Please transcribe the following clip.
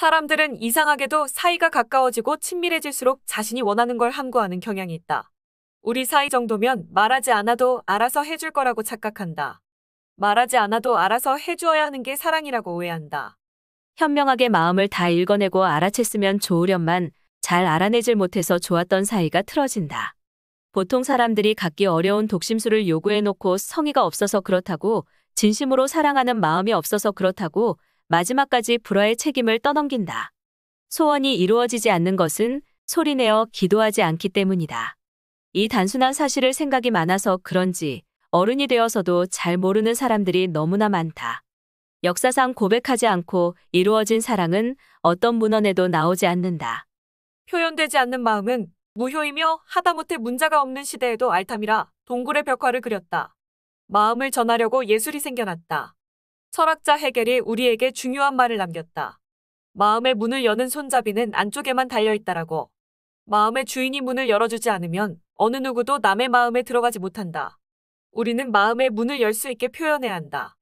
사람들은 이상하게도 사이가 가까워지고 친밀해질수록 자신이 원하는 걸 함구하는 경향이 있다. 우리 사이 정도면 말하지 않아도 알아서 해줄 거라고 착각한다. 말하지 않아도 알아서 해주어야 하는 게 사랑이라고 오해한다. 현명하게 마음을 다 읽어내고 알아챘으면 좋으련만 잘 알아내질 못해서 좋았던 사이가 틀어진다. 보통 사람들이 갖기 어려운 독심술을 요구해놓고 성의가 없어서 그렇다고, 진심으로 사랑하는 마음이 없어서 그렇다고, 마지막까지 불화의 책임을 떠넘긴다. 소원이 이루어지지 않는 것은 소리내어 기도하지 않기 때문이다. 이 단순한 사실을 생각이 많아서 그런지 어른이 되어서도 잘 모르는 사람들이 너무나 많다. 역사상 고백하지 않고 이루어진 사랑은 어떤 문헌에도 나오지 않는다. 표현되지 않는 마음은 무효이며 하다못해 문자가 없는 시대에도 알타미라 동굴의 벽화를 그렸다. 마음을 전하려고 예술이 생겨났다. 철학자 해겔이 우리에게 중요한 말을 남겼다. 마음의 문을 여는 손잡이는 안쪽에만 달려있다라고. 마음의 주인이 문을 열어주지 않으면 어느 누구도 남의 마음에 들어가지 못한다. 우리는 마음의 문을 열 수 있게 표현해야 한다.